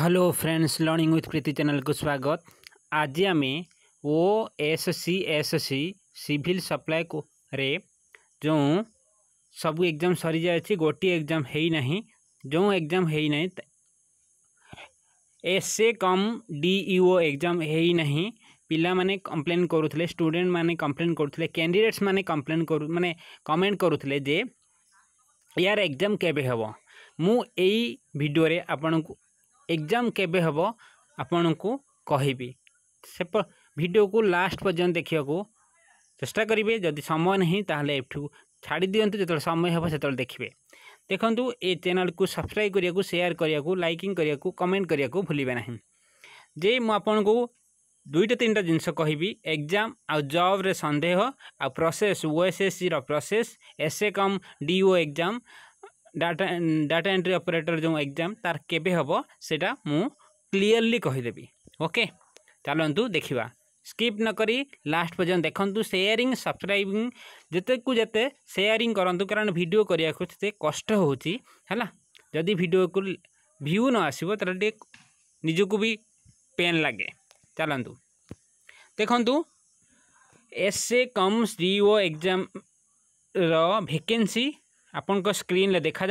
hello friends learning with Preeti channel को स्वागत आज आम O S S C S C civil रे जो सब एग्जाम सरी जा गोटी एग्जाम होना जो एग्जाम होना S A cum DEO exam होना पिला माने कंप्लेन करुले स्टूडेंट माने कंप्लेन करुले कैंडिडेट्स माने कंप्लेन कर मानने कमेंट करुले यार एग्जाम के मु यही भिडे आपण को ଏକ୍ଜାମ୍ କେବେ ହେବ ଆପଣଙ୍କୁ କହିବି ସେ ଭିଡ଼ିଓକୁ ଲାଷ୍ଟ ପର୍ଯ୍ୟନ୍ତ ଦେଖିବାକୁ ଚେଷ୍ଟା କରିବେ ଯଦି ସମୟ ନାହିଁ ତାହେଲେ ଏଠୁ ଛାଡ଼ି ଦିଅନ୍ତୁ ଯେତେବେଳେ ସମୟ ହେବ ସେତେବେଳେ ଦେଖିବେ ଦେଖନ୍ତୁ ଏ ଚ୍ୟାନେଲ୍କୁ ସବସ୍କ୍ରାଇବ୍ କରିବାକୁ ସେୟାର କରିବାକୁ ଲାଇକିଂ କରିବାକୁ କମେଣ୍ଟ କରିବାକୁ ଭୁଲିବେ ନାହିଁ ଯେ ମୁଁ ଆପଣଙ୍କୁ ଦୁଇଟା ତିନିଟା ଜିନିଷ କହିବି ଏକ୍ଜାମ୍ ଆଉ ଜବ୍ରେ ସନ୍ଦେହ ଆଉ ପ୍ରୋସେସ୍ ଓଏସ୍ଏସ୍ସିର process SA cum DO exam data data entry operator जो एग्जाम तार केवे हम सेटा मु क्लीयरली कहीदेवि ओके चलतु देखा स्किप नक लास्ट पर्यटन देखूँ सेयारिंग सब्सक्राइबिंग जिते को जिते सेयारिंग करूँ कारण भिडियो करने को कष्ट होगा जदि भिडियो को भ्यू न आसो तेल निजक भी पेन लगे चलतु देखु S A cum C O exam vacancy आपण स्क्रीन रे देखा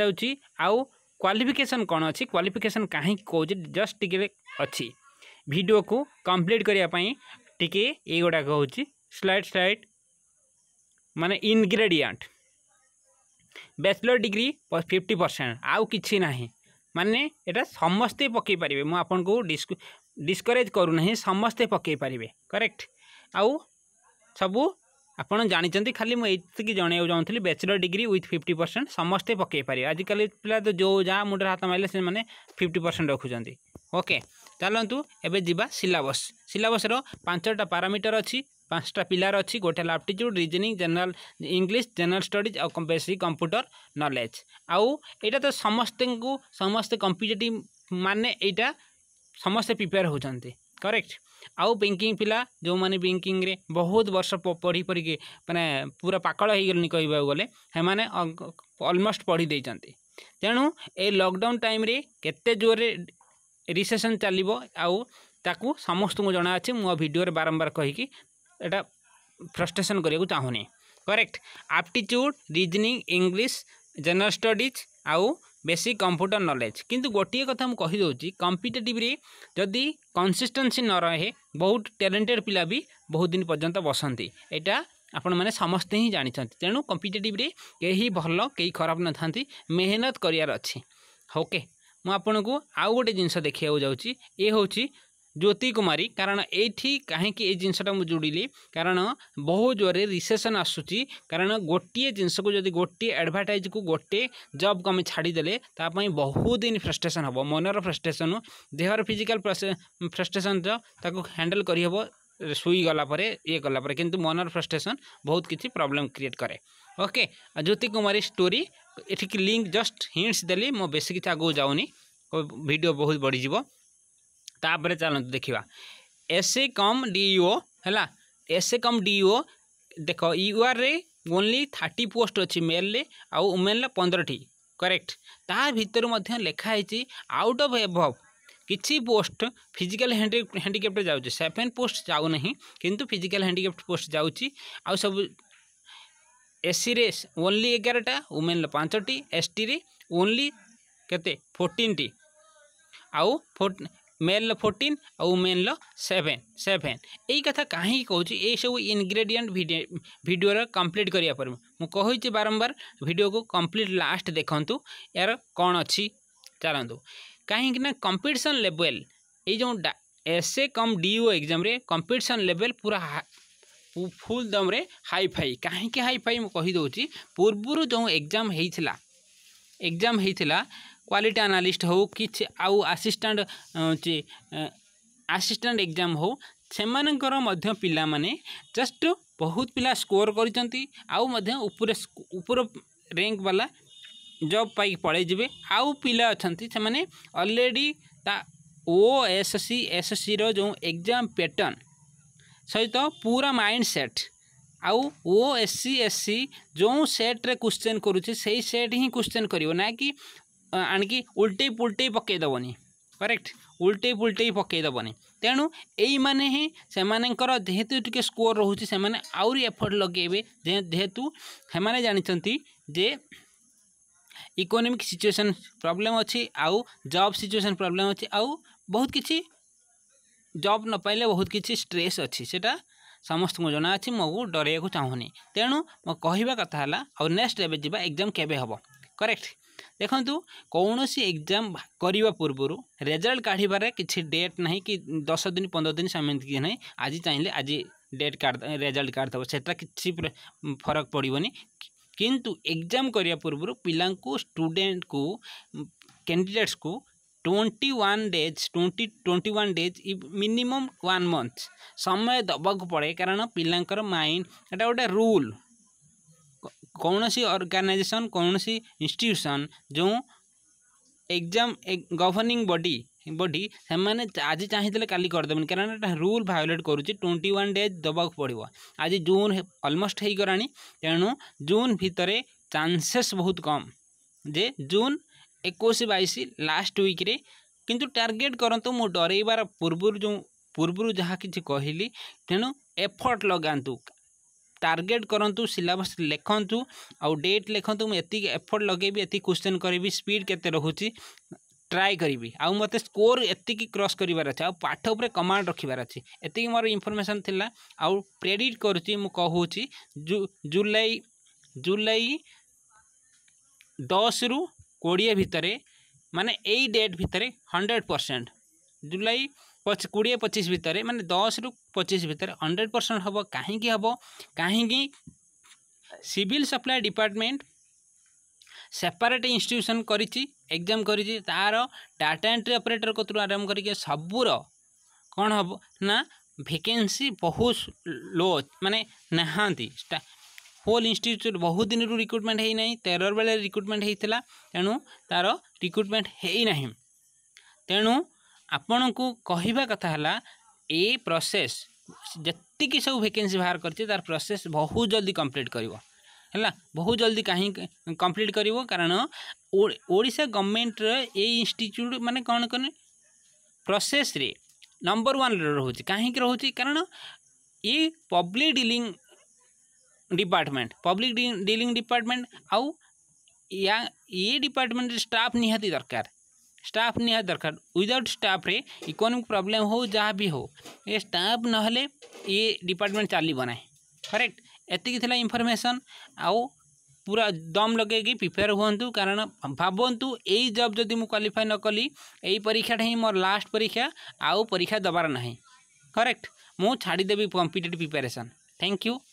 आउ क्वालिफिकेशन कौन अच्छी क्वाफिकेसन कहीं कौज जस्ट टिके अच्छी भिडियो को कम्प्लीट करने टी एगुटा हूँ स्लैड स्लैड मान ingredient bachelor degree fifty percent आउ माने ना मानने यहाँ समस्ते पकई पारे मुझे डिस्करेज करूना समस्ते पकई पारे करेक्ट आउ सब आा म यति जु चाहे bachelor degree with fifty percent समस्तै पके पार आजकाली तो जो जहाँ मुडर हात मारेसे फिफ्टी पर्सेन्ट रुच्नु ओके चाहनु ए सिलाबस सिलाबस र पाँचटा पारामिटर अझ पाँचटा पिर अहिले गोटा aptitude reasoning general English general studies आउँसी कम्प्युटर नलेज् आउँटा त समे कम्पिटेटिभ म एटा समस्ते प्रिपेयर हुन्छ करेक्ट आउ बैंकिंग पिला जो मैंने बैंकिंग रे बहुत वर्ष पढ़ी पढ़ी के मैंने पूरा पाकल हो कहवा गले अलमोस्ट पढ़ी देते तेणु ये लकडाउन टाइम रे जोर रिसेसन चलो आउ ताकू समस्त को जना अच्छे मो भिडियो बारंबार कहीकि फ्रस्ट्रेसन करने को चाहूनी correct aptitude reasoning English general studies आउ ବେସିକ୍ କମ୍ପ୍ୟୁଟର ନଲେଜ୍ କିନ୍ତୁ ଗୋଟିଏ କଥା ମୁଁ କହିଦେଉଛି କମ୍ପିଟେଟିଭ୍ରେ ଯଦି କନସିଷ୍ଟେନ୍ସି ନ ରହେ ବହୁତ ଟ୍ୟାଲେଣ୍ଟେଡ଼୍ ପିଲା ବି ବହୁତ ଦିନ ପର୍ଯ୍ୟନ୍ତ ବସନ୍ତି ଏଇଟା ଆପଣମାନେ ସମସ୍ତେ ହିଁ ଜାଣିଛନ୍ତି ତେଣୁ କମ୍ପିଟେଟିଭ୍ରେ କେହି ଭଲ କେହି ଖରାପ ନଥାନ୍ତି ମେହନତ କରିବାର ଅଛି ଓକେ ମୁଁ ଆପଣଙ୍କୁ ଆଉ ଗୋଟେ ଜିନିଷ ଦେଖିବାକୁ ଯାଉଛି ଏ ହେଉଛି ଜ୍ୟୋତି କୁମାରୀ କାରଣ ଏଇଠି କାହିଁକି ଏଇ ଜିନିଷଟା ମୁଁ ଯୋଡ଼ିଲି କାରଣ ବହୁ ଜୋରରେ ରିସେସନ୍ ଆସୁଛି କାରଣ ଗୋଟିଏ ଜିନିଷକୁ ଯଦି ଗୋଟିଏ ଆଡ଼ଭାଟାଇଜ୍କୁ ଗୋଟିଏ ଜବ୍କୁ ଆମେ ଛାଡ଼ିଦେଲେ ତା ପାଇଁ ବହୁତ ଦିନ ଫ୍ରଷ୍ଟ୍ରେସନ୍ ହେବ ମନର ଫ୍ରଷ୍ଟ୍ରେସନ୍ ଦେହର ଫିଜିକାଲ୍ ଫ୍ରଷ୍ଟ୍ରେସନ୍ ତାକୁ ହ୍ୟାଣ୍ଡେଲ୍ କରିହେବ ଶୋଇଗଲା ପରେ ଇଏ କଲା ପରେ କିନ୍ତୁ ମନର ଫ୍ରଷ୍ଟ୍ରେସନ୍ ବହୁତ କିଛି ପ୍ରୋବ୍ଲେମ୍ କ୍ରିଏଟ୍ କରେ ଓକେ ଜ୍ୟୋତି କୁମାରୀ ଷ୍ଟୋରି ଏଠିକି ଲିଙ୍କ୍ ଜଷ୍ଟ ହିଣ୍ଟସ୍ ଦେଲି ମୁଁ ବେଶୀ କିଛି ଆଗକୁ ଯାଉନି ଭିଡ଼ିଓ ବହୁତ ବଢ଼ିଯିବ तापर चल देखा एस ए कम डीओ है एसे कम डीओ देख यूआर रे ओनली थार्टी पोस्ट अच्छी मेल रे आमेन पंद्रह टी करेक्ट ता भर लेखाई आउट अफ एभव किसी पोस्ट फिजिकाल हैंडिकेप्ट जाऊँ सेवेन पोस्ट जाऊना कि फिजिकाल हैंडिकेप्ट पोस्ट जाऊँ सब एससी रे ओनली एगारटा वुमेन पांचटी एस टी ओनली के फोर्टीन टी आउ मेल्र फोर्टीन आउ मेन्र सेभेन सेभेन यही कथा कहीं कौच ये सब इनग्रेडियंट भिडर कम्प्लीट करने पर मुझे बारंबार भिडियो को कम्प्लीट लास्ट देखु यार कौन अच्छी चलतु कहीं कंपिटन लेवेल यूँ S A cum DO exam competition level पूरा फुल दम्रे हाई कहीं हाई मुझे कहीदे पूर्वर जो एग्जाम होता एग्जाम होता क्वालिटी आनालीस्ट हो कि आउ आसीस्टाट आसीस्टाट एग्जाम हो ସେମାନଙ୍କର ମଧ୍ୟ ପିଲାମାନେ ଜଷ୍ଟ ବହୁତ ପିଲା ସ୍କୋର କରିଛନ୍ତି ଆଉ ମଧ୍ୟ ଉପରେ ଉପର ରେଙ୍କ ବାଲା ଜବ୍ ପାଇକି ପଳାଇଯିବେ ଆଉ ପିଲା ଅଛନ୍ତି ସେମାନେ ଅଲରେଡ଼ି ତା ଓ ଏସ୍ ସି ଏସ୍ ସିର ଯେଉଁ ଏକ୍ଜାମ୍ ପ୍ୟାଟର୍ନ ସହିତ ପୁରା ମାଇଣ୍ଡ ସେଟ୍ ଆଉ O S C C S C ସେଟ୍ରେ କ୍ୱେଶ୍ଚେନ୍ କରୁଛି ସେଇ ସେଟ୍ ହିଁ କ୍ୱେଶ୍ଚେନ୍ କରିବ ନା କି आणिकी उल्टे पुल्टे पकईदेवनी करेक्ट उल्टे पुल्टे पकईदेवनी तेणु ये ही से जेहेतु टी स्कोर रोचे से आफर्ट लगे जेहेतु से जानते जे इकोनोमिक सिचुएशन प्रॉब्लम अच्छी आउ जॉब सिचुएशन प्रॉब्लम अच्छी आउ बहुत किसी जॉब न पाइले बहुत किसी स्ट्रेस अच्छी से समस्त को जना अच्छी मुझे डरइक चाहूनी तेणु मो कह कथा नेक्स्ट एवं जी एग्जाम केवे हम करेक्ट ଦେଖନ୍ତୁ କୌଣସି ଏକ୍ଜାମ୍ କରିବା ପୂର୍ବରୁ ରେଜଲ୍ଟ କାଢ଼ିବାରେ କିଛି ଡେଟ୍ ନାହିଁ କି ଦଶ ଦିନ ପନ୍ଦର ଦିନ ସେମିତି କି ନାହିଁ ଆଜି ଚାହିଁଲେ ଆଜି ଡେଟ୍ କାଢ଼ ରେଜଲ୍ଟ କାଢ଼ିଦେବ ସେଟା କିଛି ଫରକ ପଡ଼ିବନି କିନ୍ତୁ ଏକ୍ଜାମ୍ କରିବା ପୂର୍ବରୁ ପିଲାଙ୍କୁ ଷ୍ଟୁଡ଼େଣ୍ଟକୁ କ୍ୟାଣ୍ଡିଡ଼େଟ୍ସକୁ twenty one days twenty twenty one days minimum one month ସମୟ ଦେବାକୁ ପଡ଼େ କାରଣ ପିଲାଙ୍କର ମାଇଣ୍ଡ ଏଇଟା ଗୋଟେ ରୁଲ୍ କୌଣସି ଅର୍ଗାନାଇଜେସନ୍ କୌଣସି ଇନଷ୍ଟିଟ୍ୟୁସନ୍ ଯେଉଁ ଏକ୍ଜାମ୍ ଗଭର୍ଣ୍ଣିଂ ବଡ଼ି ବଡ଼ି ସେମାନେ ଆଜି ଚାହିଁଥିଲେ କାଲି କରିଦେବେନି କାରଣ ଏଇଟା ରୁଲ୍ ଭାୟୋଲେଟ୍ କରୁଛି ଟ୍ୱେଣ୍ଟି ୱାନ୍ ଡେଜ୍ ଦେବାକୁ ପଡ଼ିବ ଆଜି ଜୁନ୍ ଅଲମୋଷ୍ଟ ହେଇଗଲାଣି ତେଣୁ ଜୁନ୍ ଭିତରେ ଚାନ୍ସେସ୍ ବହୁତ କମ୍ ଯେ ଜୁନ୍ ଏକୋଇଶ ବାଇଶ ଲାଷ୍ଟ ୱିକ୍ରେ କିନ୍ତୁ ଟାର୍ଗେଟ୍ କରନ୍ତୁ ମୁଁ ଡରେଇବାର ପୂର୍ବରୁ ଯେଉଁ ପୂର୍ବରୁ ଯାହା କିଛି କହିଲି ତେଣୁ ଏଫର୍ଟ ଲଗାନ୍ତୁ टारगेट करूँ सिलेबस लिखतु आेट लिखत मुझे एफर्ट लगे ये क्वेश्चन करी स्पीड के ट्राए करी आउ मत स्कोर एतिक क्रस कर पाठ रखार अच्छे ये मोर इनफर्मेसन आउ प्रेडिट कर जुलाई जुलाई दस रु कोड़े भितर माने यही डेट भितर हंड्रेड परसेंट जुलाई कोड़े पचीस भितर मानते दस रु पचिश भितर हंड्रेड परसेंट हम कहीं हम कहीं सिविल सप्लाई डिपार्टमेंट सेपरेट इन्यूशन करजाम कर डाटा एंट्री अपरेटर कतु आरंभ कर सबुर कौन हम ना भेके बहुत लो मान ना होल इन्यूट बहुत दिन रिक्रुटमेंट होना तेरह बेल रिक्रुटमेंट होता तेणु तार रिक्रुटमेंट होना तेणु ଆପଣଙ୍କୁ କହିବା କଥା ହେଲା ଏ ପ୍ରୋସେସ୍ ଯେତିକି ସବୁ ଭେକେନ୍ସି ବାହାର କରିଛି ତାର ପ୍ରୋସେସ୍ ବହୁତ ଜଲ୍ଦି କମ୍ପ୍ଲିଟ୍ କରିବ ହେଲା ବହୁତ ଜଲ୍ଦି କାହିଁକି କମ୍ପ୍ଲିଟ୍ କରିବ କାରଣ ଓଡ଼ିଶା ଗଭର୍ଣ୍ଣମେଣ୍ଟର ଏଇ ଇନଷ୍ଟିଚ୍ୟୁଟ୍ ମାନେ କ'ଣ କରେ ପ୍ରୋସେସ୍ରେ ନମ୍ବର ୱାନ୍ରେ ରହୁଛି କାହିଁକି ରହୁଛି କାରଣ ଏ public dealing department public dealing department ଆଉ ୟା ଏ ଡିପାର୍ଟମେଣ୍ଟରେ ଷ୍ଟାଫ୍ ନିହାତି ଦରକାର स्टाफ निहात दरकार विदाउट स्टाफ रे इकोनोमिक प्रॉब्लम हो जहाँ भी हो ये स्टाफ नहले ये डिपार्टमेंट चलो ना करेक्ट एति थी इनफर्मेसन आउ पूरा दम लगे प्रिपेयर हूँ कारण भावतु यही जब जदि मुझे क्वालिफाई न परीक्षाटा ही मोर लास्ट परीक्षा आउ परीक्षा दबार ना करेक्ट मुझे छाड़देवी कम्पिटेटिव प्रिपेरेसन थैंक यू